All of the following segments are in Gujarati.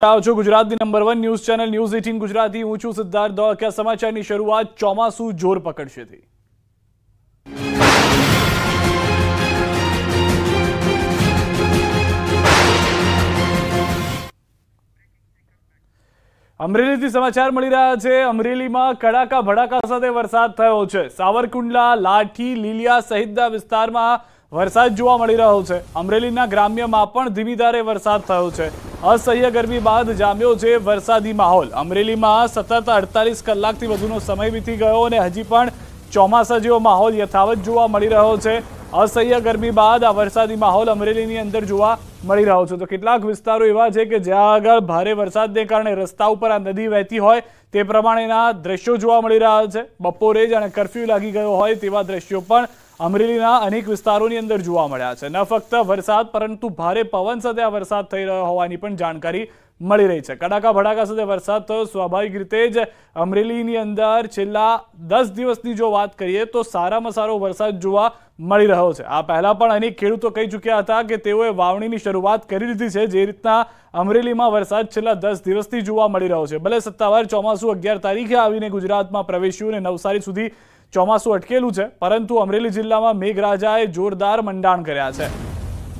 છો ગુજરાતની number one news channel news eighteen Gujarati હું છું સિદ્ધાર્થ દોકિયા સમાચારની શરૂઆત ચોમાસું જોર પકડશે અમરેલીથી સમાચાર મળી રહ્યા છે અમરેલીમાં કડાકા ભડાકા સાથે વરસાદ થયો છે સાવરકુંડલા લાઠી લીલિયા સહિતના વિસ્તારમાં વરસાદ જોવા મળી રહ્યો છે અમરેલીના ગ્રામ્યમાં પણ ધીમીધારે વરસાદ થયો છે અસહ્ય ગરમી બાદ જામ્યો છે વરસાદી માહોલ અમરેલીમાં સતત અડતાલીસ કલાકથી વધુનો સમય વીતી ગયો અને હજી પણ ચોમાસા જેવો માહોલ યથાવત જોવા મળી રહ્યો છે અસહ્ય ગરમી બાદ આ વરસાદી માહોલ અમરેલીની અંદર જોવા મળી રહ્યો છે તો કેટલાક વિસ્તારો એવા છે કે જ્યાં આગળ ભારે વરસાદને કારણે રસ્તા ઉપર આ નદી વહેતી હોય તે પ્રમાણેના દ્રશ્યો જોવા મળી રહ્યા છે બપોરે જ અને કરફ્યુ લાગી ગયો હોય તેવા દ્રશ્યો પણ અમરેલીના અનેક વિસ્તારોની અંદર જોવા મળ્યા છે ન ફક્ત વરસાદ પરંતુ ભારે પવન સાથે આ વરસાદ થઈ રહ્યો હોવાની પણ જાણકારી મળી રહી છે કડાકા ભડાકા સાથે વરસાદ થયો સ્વાભાવિક રીતે જ અમરેલીની અંદર છેલ્લા દસ દિવસની જો વાત કરીએ તો સારામાં સારો વરસાદ જોવા મળી રહ્યો છે આ પહેલાં પણ અનેક ખેડૂતો કહી ચૂક્યા હતા કે તેઓએ વાવણીની શરૂઆત કરી લીધી છે જે રીતના અમરેલીમાં વરસાદ છેલ્લા દસ દિવસથી જોવા મળી રહ્યો છે ભલે સત્તાવાર ચોમાસું અગિયાર તારીખે આવીને ગુજરાતમાં પ્રવેશ્યું અને નવસારી સુધી ચોમાસું અટકેલું છે પરંતુ અમરેલી જિલ્લામાં મેઘરાજાએ જોરદાર મંડાણ કર્યા છે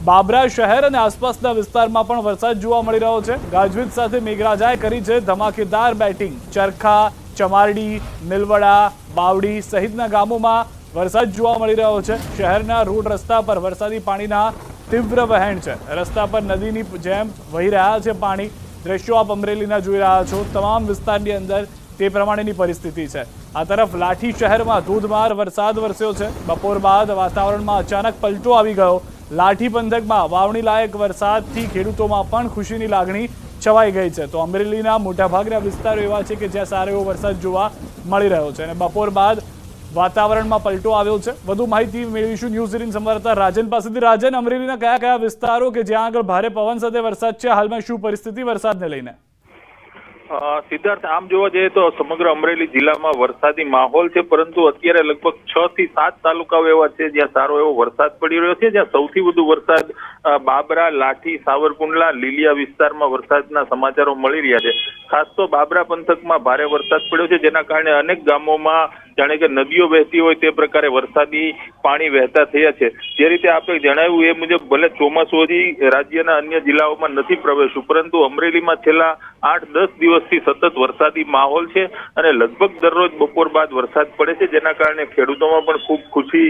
બાબરા શહેર અને આસપાસના વિસ્તારમાં પણ વરસાદ જોવા મળી રહ્યો છે ગાજવીજ સાથે મેઘરાજાએ કરી છે ધમાકેદાર બેટિંગ ચરખા ચમારડી નીલવડા બાવડી સહિતના ગામોમાં વરસાદ જોવા મળી રહ્યો છે શહેરના રોડ રસ્તા પર વરસાદી પાણીના તીવ્ર વહેણ છે રસ્તા પર નદીની જેમ વહી રહ્યા છે પાણી દ્રશ્યો આપ અમરેલીના જોઈ રહ્યા છો તમામ વિસ્તારની અંદર તે પ્રમાણેની પરિસ્થિતિ છે આ તરફ લાઠી શહેરમાં ધોધમાર વરસાદ વરસ્યો છે બપોર બાદ વાતાવરણમાં અચાનક પલટો આવી ગયો લાઠી પંથકમાં વાવણી લાયક વરસાદથી ખેડૂતોમાં પણ ખુશીની લાગણી છવાઈ ગઈ છે તો અમરેલીના મોટાભાગના વિસ્તારો એવા છે કે જ્યાં સારો એવો વરસાદ જોવા મળી રહ્યો છે અને બપોર બાદ વાતાવરણમાં પલટો આવ્યો છે વધુ માહિતી મેળવીશું ન્યૂઝ એટીન સંવાદદાતા રાજન પાસેથી રાજન અમરેલીના કયા કયા વિસ્તારો કે જ્યાં આગળ ભારે પવન સાથે વરસાદ છે હાલમાં શું પરિસ્થિતિ વરસાદને લઈને સિદ્ધાર્થ આમ જોવા જઈએ તો સમગ્ર અમરેલી જિલ્લામાં વરસાદી માહોલ છે પરંતુ અત્યારે લગભગ છ થી સાત તાલુકાઓ એવા છે જ્યાં સારો એવો વરસાદ પડી રહ્યો છે જ્યાં સૌથી વધુ વરસાદ બાબરા લાઠી સાવરકુંડલા લીલિયા વિસ્તારમાં વરસાદના સમાચારો મળી રહ્યા છે ખાસ તો બાબરા પંથકમાં ભારે વરસાદ પડ્યો છે જેના કારણે અનેક ગામોમાં જાણે કે નદીઓ વહેતી હોય તે પ્રકારે વરસાદી પાણી વહેતા થયા છે જે રીતે આપણે જણાવ્યું એ મુજબ ભલે ચોમાસું હજી રાજ્યના અન્ય જિલ્લાઓમાં નથી પ્રવેશ્યું પરંતુ અમરેલીમાં છેલ્લા આઠ દસ દિવસથી સતત વરસાદી માહોલ છે અને લગભગ દરરોજ બપોર બાદ વરસાદ પડે છે જેના કારણે ખેડૂતોમાં પણ ખૂબ ખુશી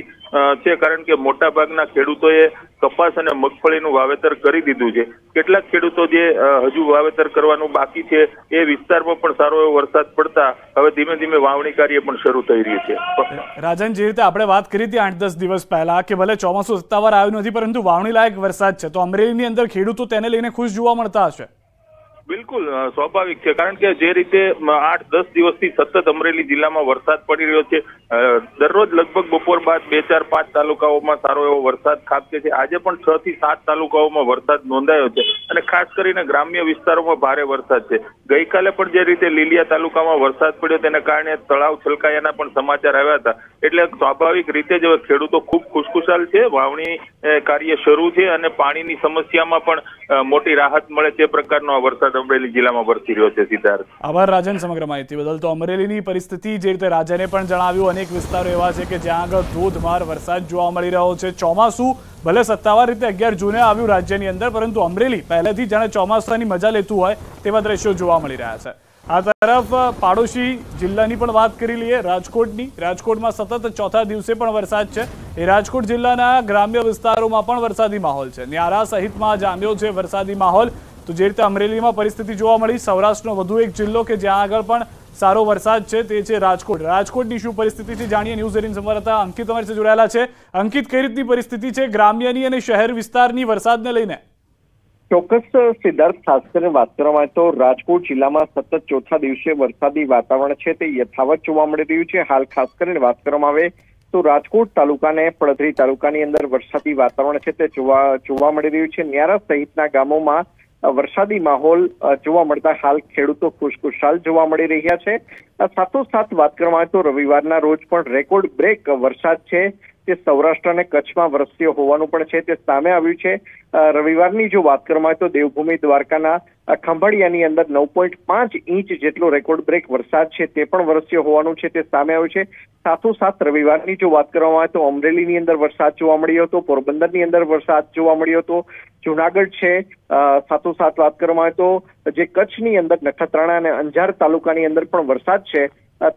છે કારણ કે મોટા ભાગના ખેડૂતોએ કપાસ અને મગફળીનું વાવેતર કરી દીધું છે કેટલાક ખેડૂતો જે હજુ વાવેતર કરવાનું બાકી છે એ વિસ્તારમાં પણ સારો એવો વરસાદ પડતા હવે ધીમે ધીમે વાવણી કાર્ય પણ શરૂ થયું થઈ રહી છે રાજન જે રીતે આપણે વાત કરી હતી આઠ દસ દિવસ પહેલા કે ભલે ચોમાસું સત્તાવાર આવ્યું નથી પરંતુ વાવણી લાયક વરસાદ છે તો અમરેલીની અંદર ખેડૂતો તેને લઈને ખુશ જોવા મળતા હશે બિલકુલ સ્વાભાવિક છે કારણ કે જે રીતે આઠ દસ દિવસથી સતત અમરેલી જિલ્લામાં વરસાદ પડી રહ્યો છે દરરોજ લગભગ બપોર બાદ બે ચાર પાંચ તાલુકાઓમાં સારો એવો વરસાદ ખાબકે છે આજે પણ છ થી સાત તાલુકાઓમાં વરસાદ નોંધાયો છે અને ખાસ કરીને ગ્રામ્ય વિસ્તારોમાં ભારે વરસાદ છે ગઈકાલે પણ જે રીતે લીલિયા તાલુકામાં વરસાદ પડ્યો તેના કારણે તળાવ છલકાયાના પણ સમાચાર આવ્યા હતા એટલે સ્વાભાવિક રીતે જ હવે ખેડૂતો ખૂબ ખુશખુશાલ છે વાવણી કાર્ય શરૂ છે અને પાણીની સમસ્યામાં પણ મોટી રાહત મળે તે પ્રકારનો આ વરસાદ અમરેલી જિલ્લામાં ભરતી રહ્યો છે સિદ્ધાર્થ આભાર રાજન સમગ્ર માહિતી બદલ તો અમરેલીની પરિસ્થિતિ જે રીતે રાજને પણ જણાવ્યું અનેક વિસ્તારો એવા છે કે જ્યાં આગળ ધોધમાર વરસાદ જોવા મળી રહ્યો છે ચોમાસું ભલે સત્તાવાર રીતે અગિયાર જૂને આવ્યું રાજ્યની અંદર પરંતુ અમરેલી પહેલેથી જાણે ચોમાસાની મજા લેતું હોય તેવા દ્રશ્યો જોવા મળી રહ્યા છે આ તરફ પાડોશી જિલ્લાની પણ વાત કરી લઈએ રાજકોટની રાજકોટમાં સતત ચોથા દિવસે પણ વરસાદ છે એ રાજકોટ જિલ્લાના ગ્રામ્ય વિસ્તારોમાં પણ વરસાદી માહોલ છે ન્યારા સહિતમાં જામ્યો છે વરસાદી માહોલ તો જે રીતે અમરેલીમાં પરિસ્થિતિ જોવા મળી સૌરાષ્ટ્રનો વધુ એક જિલ્લો કે જ્યાં આગળ પણ સારો વરસાદ છે તે છે રાજકોટ રાજકોટની શું પરિસ્થિતિ છે જાણીએ ન્યૂઝ એટીન સંવાદદાતા અંકિત અમારી સાથે જોડાયેલા છે અંકિત કઈ રીતની પરિસ્થિતિ છે ગ્રામ્યની અને શહેર વિસ્તારની વરસાદને લઈને ચોક્કસ સિદ્ધાર્થ ખાસ કરીને વાત કરવામાં તો રાજકોટ જિલ્લામાં સતત ચોથા દિવસે વરસાદી વાતાવરણ છે તે યથાવત જોવા મળી રહ્યું છે હાલ ખાસ કરીને વાત કરવામાં આવે તો રાજકોટ તાલુકાને પડધરી તાલુકાની અંદર વરસાદી વાતાવરણ છે તે જોવા જોવા મળી રહ્યું છે ન્યારા સહિતના ગામોમાં વરસાદી માહોલ જોવા મળતા હાલ ખેડૂતો ખુશખુશાલ જોવા મળી રહ્યા છે સાથોસાથ વાત કરવામાં આવે તો રવિવારના રોજ પણ રેકોર્ડ બ્રેક વરસાદ છે તે સૌરાષ્ટ્ર અને કચ્છમાં વરસ્યો હોવાનું પણ છે તે સામે આવ્યું છે રવિવારની જો વાત કરવામાં આવે તો દેવભૂમિ દ્વારકાના ખંભાળિયાની અંદર નવ પોઈન્ટ પાંચ ઇંચ જેટલો રેકોર્ડ બ્રેક વરસાદ છે તે પણ વરસ્યો હોવાનું છે તે સામે આવ્યું છે સાથોસાથ રવિવારની જો વાત કરવામાં આવે તો અમરેલીની અંદર વરસાદ જોવા મળ્યો હતો પોરબંદરની અંદર વરસાદ જોવા મળ્યો હતો જુનાગઢ છે સાથોસાથ વાત કરવામાં આવે તો જે કચ્છની અંદર નખત્રાણા અને અંજાર તાલુકાની અંદર પણ વરસાદ છે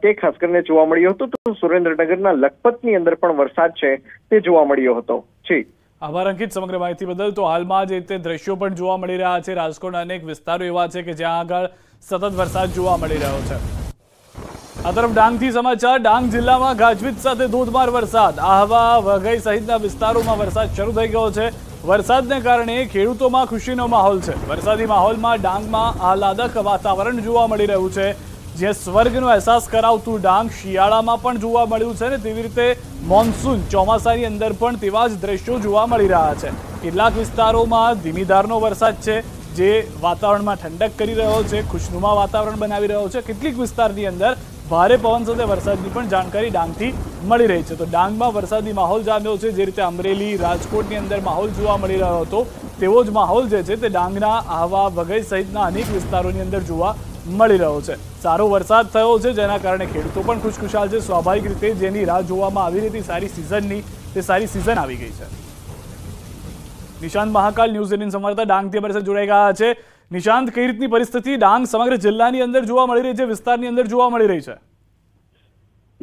તે ખાસ કરીને જોવા મળ્યો હતો તો સુરેન્દ્રનગરના લખપતની અંદર પણ વરસાદ છે તે જોવા મળ્યો હતો જી આભાર અંકિત સમગ્ર માહિતી બદલ તો હાલમાં જે તે દ્રશ્યો પણ જોવા મળી રહ્યા છે રાજકોટના અનેક વિસ્તારો એવા છે કે જ્યાં આગળ સતત વરસાદ જોવા મળી રહ્યો છે આ તરફ ડાંગથી સમાચાર ડાંગ જિલ્લામાં ગાજવીજ સાથે ધોધમાર વરસાદ આહવા વઘઈ સહિતના વિસ્તારોમાં વરસાદ શરૂ થઈ ગયો છે વરસાદને કારણે ખેડૂતોમાં ખુશીનો માહોલ છે વરસાદી માહોલમાં ડાંગમાં આહલાદક વાતાવરણ જોવા મળી રહ્યું છે જ્યાં સ્વર્ગનો અહેસાસ કરાવતું ડાંગ શિયાળામાં પણ જોવા મળ્યું છે ને તેવી રીતે મોન્સૂન ચોમાસાની અંદર પણ તેવા જ દ્રશ્યો જોવા મળી રહ્યા છે કેટલાક વિસ્તારોમાં ધીમીધારનો વરસાદ છે જે વાતાવરણમાં ઠંડક કરી રહ્યો છે ખુશનુમા વાતાવરણ બનાવી રહ્યો છે કેટલીક વિસ્તારની અંદર ભારે પવન સાથે વરસાદની પણ જાણકારી ડાંગથી મળી રહી છે તો ડાંગમાં વરસાદી માહોલ જામ્યો છે જે રીતે અમરેલી રાજકોટની અંદર માહોલ જોવા મળી રહ્યો હતો તેવો જ માહોલ જે છે તે ડાંગના આહવા વઘઈ સહિતના અનેક વિસ્તારોની અંદર જોવા મળી રહ્યો છે સારો વરસાદ થયો છે જેના કારણે ખેડૂતો પણ ખુશખુશાલ છે સ્વાભાવિક રીતે જેની રાહ જોવામાં આવી રહી હતી સારી સિઝનની તે સારી સિઝન આવી ગઈ છે નિશાંત મહાકાલ ન્યૂઝ એટીન સંવાદદાતા ડાંગથી અમારી સાથે જોડાઈ ગયા છે નિશાંત કઈ રીતની પરિસ્થિતિ ડાંગ સમગ્ર જિલ્લાની અંદર જોવા મળી રહી છે વિસ્તારની અંદર જોવા મળી રહી છે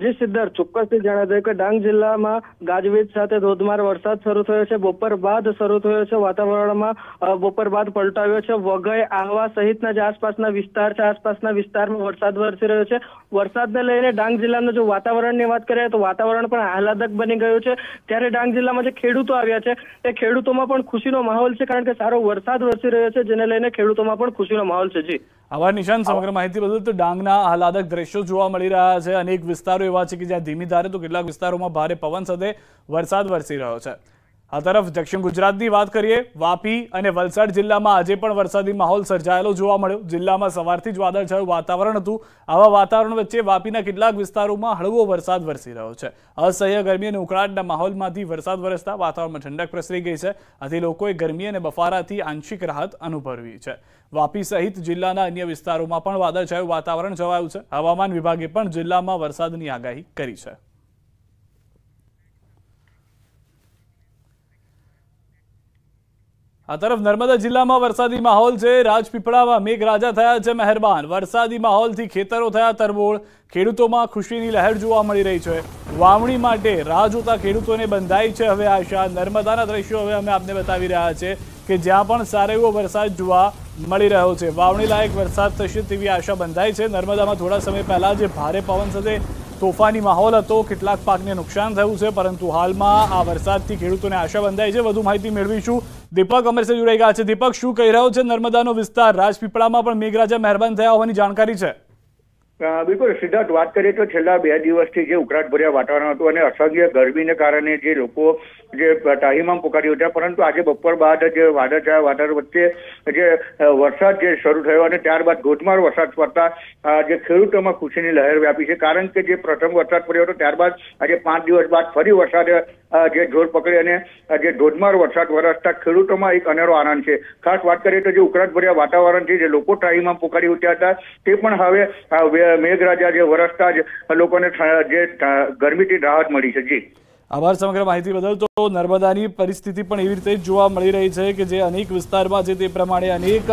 જી સિદ્ધાર્થ ચોક્કસથી જણાવી દઉં કે ડાંગ જિલ્લામાં ગાજવીજ સાથે ધોધમાર વરસાદ શરૂ થયો છે બપોર બાદ શરૂ થયો છે વાતાવરણમાં બપોર બાદ પલટાવ્યો છે વઘઈ આહવા સહિતના જે આસપાસના વિસ્તાર છે આસપાસના વિસ્તારમાં વરસાદ વરસી રહ્યો છે વરસાદને લઈને ડાંગ જિલ્લાનું જો વાતાવરણની વાત કરીએ તો વાતાવરણ પણ આહલાદક બની ગયું છે ત્યારે ડાંગ જિલ્લામાં જે ખેડૂતો આવ્યા છે એ ખેડૂતોમાં પણ ખુશીનો માહોલ છે કારણ કે સારો વરસાદ વરસી રહ્યો છે જેને લઈને ખેડૂતોમાં પણ ખુશીનો માહોલ છે જી આવા નિશાન સમગ્ર માહિતી બદલ તો ડાંગના આહલાદક દ્રશ્યો જોવા મળી રહ્યા છે અનેક વિસ્તારો એવા છે કે જ્યાં ધીમી ધારે તો કેટલાક વિસ્તારોમાં ભારે પવન સાથે વરસાદ વરસી રહ્યો છે આ તરફ દક્ષિણ ગુજરાતની વાત કરીએ વાપી અને વલસાડ જિલ્લામાં આજે પણ વરસાદી માહોલ સર્જાયેલો જોવા મળ્યો જિલ્લામાં સવારથી જ વાદળછાયું વાતાવરણ હતું આવા વાતાવરણ વચ્ચે વાપીના કેટલાક વિસ્તારોમાં હળવો વરસાદ વરસી રહ્યો છે અસહ્ય ગરમી અને ઉકળાટના માહોલમાંથી વરસાદ વરસતા વાતાવરણમાં ઠંડક પ્રસરી ગઈ છે આથી લોકોએ ગરમી અને બફારાથી આંશિક રાહત અનુભવી છે વાપી સહિત જિલ્લાના અન્ય વિસ્તારોમાં પણ વાદળછાયું વાતાવરણ જવાયું છે હવામાન વિભાગે પણ જિલ્લામાં વરસાદની આગાહી કરી છે આ તરફ નર્મદા જિલ્લામાં વરસાદી માહોલ છે રાજપીપળામાં મેઘરાજા થયા છે મહેરબાન વરસાદી માહોલથી ખેતરો થયા તરબોળ ખેડૂતોમાં ખુશીની લહેર જોવા મળી રહી છે વાવણી માટે રાહ જોતા ખેડૂતોને બંધાઈ છે હવે આશા નર્મદાના દ્રશ્યો હવે અમે આપને બતાવી રહ્યા છે કે જ્યાં પણ સારો એવો વરસાદ જોવા મળી રહ્યો છે વાવણી લાયક વરસાદ થશે તેવી આશા બંધાઈ છે નર્મદામાં થોડા સમય પહેલાં જે ભારે પવન સાથે તોફાની માહોલ હતો કેટલાક પાકને નુકસાન થયું છે પરંતુ હાલમાં આ વરસાદથી ખેડૂતોને આશા બંધાઈ છે વધુ માહિતી મેળવીશું દીપક અમર જોડાઈ ગયા છે દીપક શું કહી રહ્યો છે નર્મદાનો વિસ્તાર રાજપીપળામાં પણ મેઘરાજા મહેરબાન થયા હોવાની જાણકારી છે બિલકુલ સિદ્ધાર્થ વાત કરીએ તો છેલ્લા બે દિવસથી જે ઉકળાટભર્યા વાતાવરણ હતું અને અસહ્ય ગરમીને કારણે જે લોકો જે તાહીમામ પુકારી ઉઠ્યા પરંતુ આજે બપોર બાદ જે વાદળછાયા વાદળ વચ્ચે જે વરસાદ જે શરૂ થયો અને ત્યારબાદ ધોધમાર વરસાદ પડતા જે ખેડૂતોમાં ખુશીની લહેર વ્યાપી છે કારણ કે જે પ્રથમ વરસાદ પડ્યો હતો ત્યારબાદ આજે પાંચ દિવસ બાદ ફરી વરસાદ જે જોર પકડી અને જે ધોધમાર વરસાદ વરસતા ખેડૂતોમાં એક અનેરો આનંદ છે ખાસ વાત કરીએ તો જે ઉકળાટ ઉકળાટભર્યા વાતાવરણથી જે લોકો તાહીમામ પુકારી ઉઠ્યા હતા તે પણ હવે મેઘરાજા જે વરસતા જ લોકોને જે ગરમીથી રાહત મળી છે જી આભાર સમગ્ર માહિતી બદલ તો નર્મદાની પરિસ્થિતિ પણ એવી રીતે જોવા મળી રહી છે કે જે અનેક વિસ્તારમાં છે તે પ્રમાણે અનેક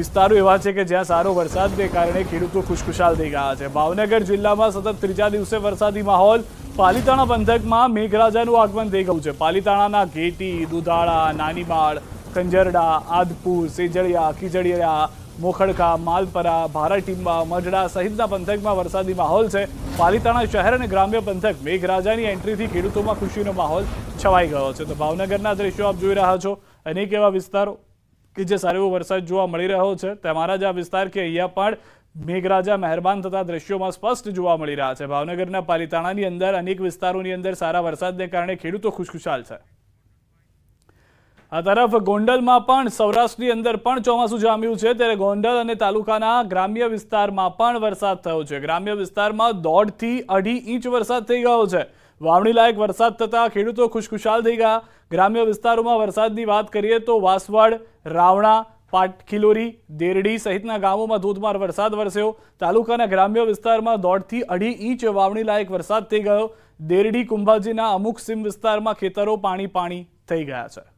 વિસ્તારો એવા છે કે જ્યાં સારો વરસાદને કારણે ખેડૂતો ખુશખુશાલ થઈ ગયા છે ભાવનગર જિલ્લામાં સતત ત્રીજા દિવસે વરસાદી માહોલ પાલીતાણા પંથકમાં મેઘરાજાનું આગમન થઈ ગયું છે પાલીતાણાના ઘેટી દુધાળા નાનીબાળ કંજરડા આદપુર સેજળિયા ખીજડીયા મોખડકા માલપરા ભારાટીંબા મજડા સહિતના પંથકમાં વરસાદી માહોલ છે પાલીતાણા શહેર અને ગ્રામ્ય પંથક મેઘરાજાની એન્ટ્રીથી ખેડૂતોમાં ખુશીનો માહોલ છવાઈ ગયો છે તો ભાવનગરના દ્રશ્યો આપ જોઈ રહ્યા છો અનેક એવા વિસ્તારો કે જે સારો એવો વરસાદ જોવા મળી રહ્યો છે તમારા જ આ વિસ્તાર કે અહીંયા પણ મેઘરાજા મહેરબાન થતા દ્રશ્યોમાં સ્પષ્ટ જોવા મળી રહ્યા છે ભાવનગરના પાલીતાણાની અંદર અનેક વિસ્તારોની અંદર સારા વરસાદને કારણે ખેડૂતો ખુશખુશાલ છે આ તરફ ગોંડલમાં પણ સૌરાષ્ટ્રની અંદર પણ ચોમાસું જામ્યું છે ત્યારે ગોંડલ અને તાલુકાના ગ્રામ્ય વિસ્તારમાં પણ વરસાદ થયો છે ગ્રામ્ય વિસ્તારમાં દોઢથી અઢી ઇંચ વરસાદ થઈ ગયો છે વાવણી લાયક વરસાદ થતાં ખેડૂતો ખુશખુશાલ થઈ ગયા ગ્રામ્ય વિસ્તારોમાં વરસાદની વાત કરીએ તો વાસવાડ રાવણા પાટખિલોરી દેરડી સહિતના ગામોમાં ધોધમાર વરસાદ વરસ્યો તાલુકાના ગ્રામ્ય વિસ્તારમાં દોઢથી અઢી ઇંચ વાવણી લાયક વરસાદ થઈ ગયો દેરડી કુંભાજીના અમુક સીમ વિસ્તારમાં ખેતરો પાણી પાણી થઈ ગયા છે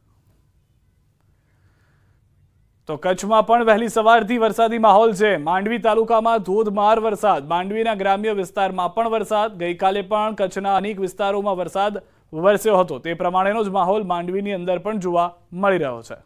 તો કચ્છમાં પણ વહેલી સવારથી વરસાદી માહોલ છે માંડવી તાલુકામાં ધોધમાર વરસાદ માંડવીના ગ્રામ્ય વિસ્તારમાં પણ વરસાદ ગઈકાલે પણ કચ્છના અનેક વિસ્તારોમાં વરસાદ વરસ્યો હતો તે પ્રમાણેનો જ માહોલ માંડવીની અંદર પણ જોવા મળી રહ્યો છે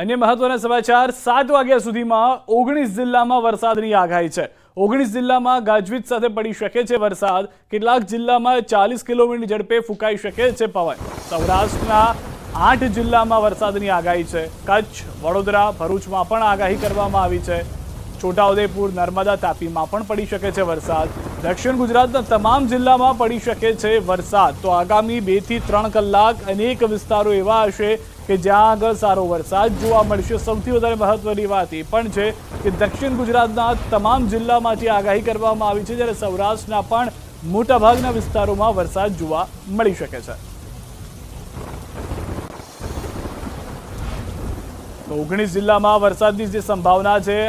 અન્ય મહત્વના સમાચાર સાત વાગ્યા સુધીમાં ઓગણીસ જિલ્લામાં વરસાદની આગાહી છે ઓગણીસ જિલ્લામાં ગાજવીજ સાથે પડી શકે છે વરસાદ કેટલાક જિલ્લામાં ચાલીસ કિલોમીટર ઝડપે ફૂંકાઈ શકે છે પવન સૌરાષ્ટ્રના આઠ જિલ્લામાં વરસાદની આગાહી છે કચ્છ વડોદરા ભરૂચમાં પણ આગાહી કરવામાં આવી છે છોટાઉદેપુર નર્મદા તાપીમાં પણ પડી શકે છે વરસાદ દક્ષિણ ગુજરાતના તમામ જિલ્લામાં પડી શકે છે વરસાદ તો આગામી બેથી ત્રણ કલાક અનેક વિસ્તારો એવા હશે કે જ્યાં આગળ સારો વરસાદ જોવા મળશે સૌથી વધારે મહત્વની વાત એ પણ છે કે દક્ષિણ ગુજરાતના તમામ જિલ્લામાંથી આગાહી કરવામાં આવી છે જ્યારે સૌરાષ્ટ્રના પણ મોટાભાગના વિસ્તારોમાં વરસાદ જોવા મળી શકે છે ઓગણીસ જિલ્લામાં વરસાદની જે સંભાવના છે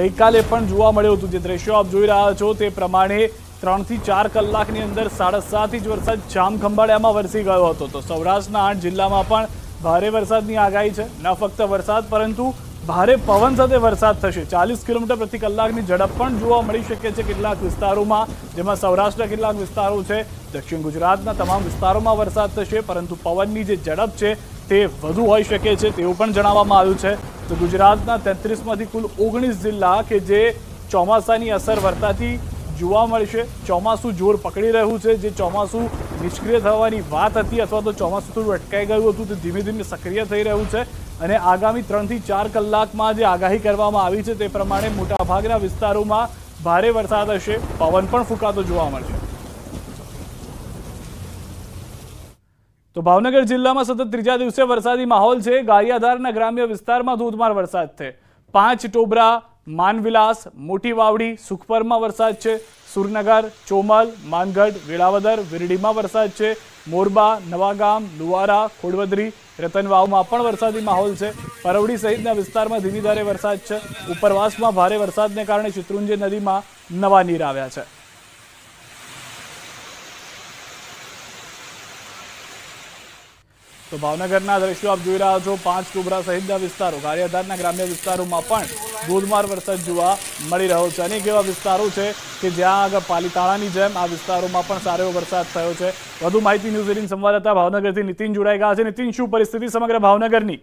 ગઈકાલે પણ જોવા મળ્યું હતું જે દ્રશ્યો આપ જોઈ રહ્યા છો તે પ્રમાણે ત્રણથી ચાર કલાકની અંદર સાડા સાત ઇંચ વરસાદ જામખંભાળિયામાં વરસી ગયો હતો તો સૌરાષ્ટ્રના આઠ જિલ્લામાં પણ ભારે વરસાદની આગાહી છે ન ફક્ત વરસાદ પરંતુ ભારે પવન સાથે વરસાદ થશે ચાલીસ કિલોમીટર પ્રતિ કલાકની ઝડપ પણ જોવા મળી શકે છે કેટલાક વિસ્તારોમાં જેમાં સૌરાષ્ટ્ર કેટલાક વિસ્તારો છે દક્ષિણ ગુજરાતના તમામ વિસ્તારોમાં વરસાદ થશે પરંતુ પવનની જે ઝડપ છે તે વધુ હોઈ શકે છે તેવું પણ જણાવવામાં આવ્યું છે તો ગુજરાતના તેત્રીસમાંથી કુલ ઓગણીસ જિલ્લા કે જે ચોમાસાની અસર વર્તાતી જોવા મળશે ચોમાસું જોર પકડી રહ્યું છે જે ચોમાસું નિષ્ક્રિય થવાની વાત હતી અથવા તો ચોમાસું થોડું અટકાઈ ગયું હતું તે ધીમે ધીમે સક્રિય થઈ રહ્યું છે અને આગામી ત્રણથી ચાર કલાકમાં જે આગાહી કરવામાં આવી છે તે પ્રમાણે મોટાભાગના વિસ્તારોમાં ભારે વરસાદ હશે પવન પણ ફૂંકાતો જોવા મળશે તો ભાવનગર જિલ્લામાં સતત ત્રીજા દિવસે વરસાદી માહોલ છે ગારિયાધારના ગ્રામ્ય વિસ્તારમાં ધોધમાર વરસાદ છે પાંચ ટોબરા માનવિલાસ મોટી વાવડી સુખપરમાં વરસાદ છે સુરનગર ચોમલ માનગઢ વેળાવદર વિરડીમાં વરસાદ છે મોરબા નવાગામ લુવારા ખોડવદરી રતનવાવમાં પણ વરસાદી માહોલ છે પરવડી સહિતના વિસ્તારમાં ધીમી ધારે વરસાદ છે ઉપરવાસમાં ભારે વરસાદને કારણે શિત્રુંજય નદીમાં નવા નીર આવ્યા છે તો ભાવનગરના દ્રશ્યો આપ જોઈ રહ્યા છો પાંચ ટુબરા સહિતના વિસ્તારો ગારિયાધારના ગ્રામ્ય વિસ્તારોમાં પણ ધોધમાર વરસાદ જોવા મળી રહ્યો છે અનેક એવા વિસ્તારો છે કે જ્યાં આગળ પાલીતાળાની જેમ આ વિસ્તારોમાં પણ સારો વરસાદ થયો છે વધુ માહિતી ન્યૂઝ એટીન સંવાદદાતા ભાવનગરથી નીતિન જોડાઈ ગયા છે નીતિન શું પરિસ્થિતિ સમગ્ર ભાવનગરની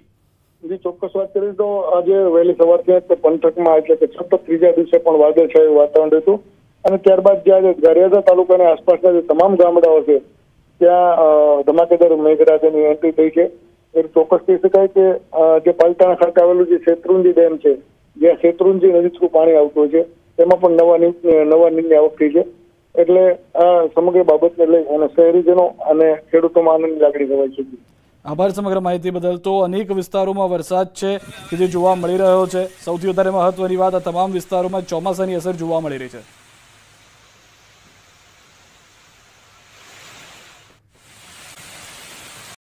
જે ચોક્કસ વાત કરીએ તો આજે વહેલી સવારથી પંથકમાં એટલે કે સતત ત્રીજા દિવસે પણ વાદળ વાદળછાયું વાતાવરણ હતું અને ત્યારબાદ જે આજે ગારિયાધા તાલુકાના આસપાસના જે તમામ ગામડાઓ છે ત્યાં ધમાકેદાર મેઘરાજાની એન્ટ્રી થઈ છે એ ચોક્કસ કહી શકાય કે જે પાલતાણા ખાતે આવેલું જે શેત્રુંજી ડેમ છે જ્યાં શેત્રુંજી નજીકનું પાણી આવતું હોય છે તેમાં પણ નવા નવા નીરની આવક થઈ છે એટલે આ સમગ્ર બાબતને લઈ અને શહેરીજનો અને ખેડૂતોમાં આનંદની લાગણી કહેવાય છે આભાર સમગ્ર માહિતી બદલ તો અનેક વિસ્તારોમાં વરસાદ છે કે જે જોવા મળી રહ્યો છે સૌથી વધારે મહત્વની વાત આ તમામ વિસ્તારોમાં ચોમાસાની અસર જોવા મળી રહી છે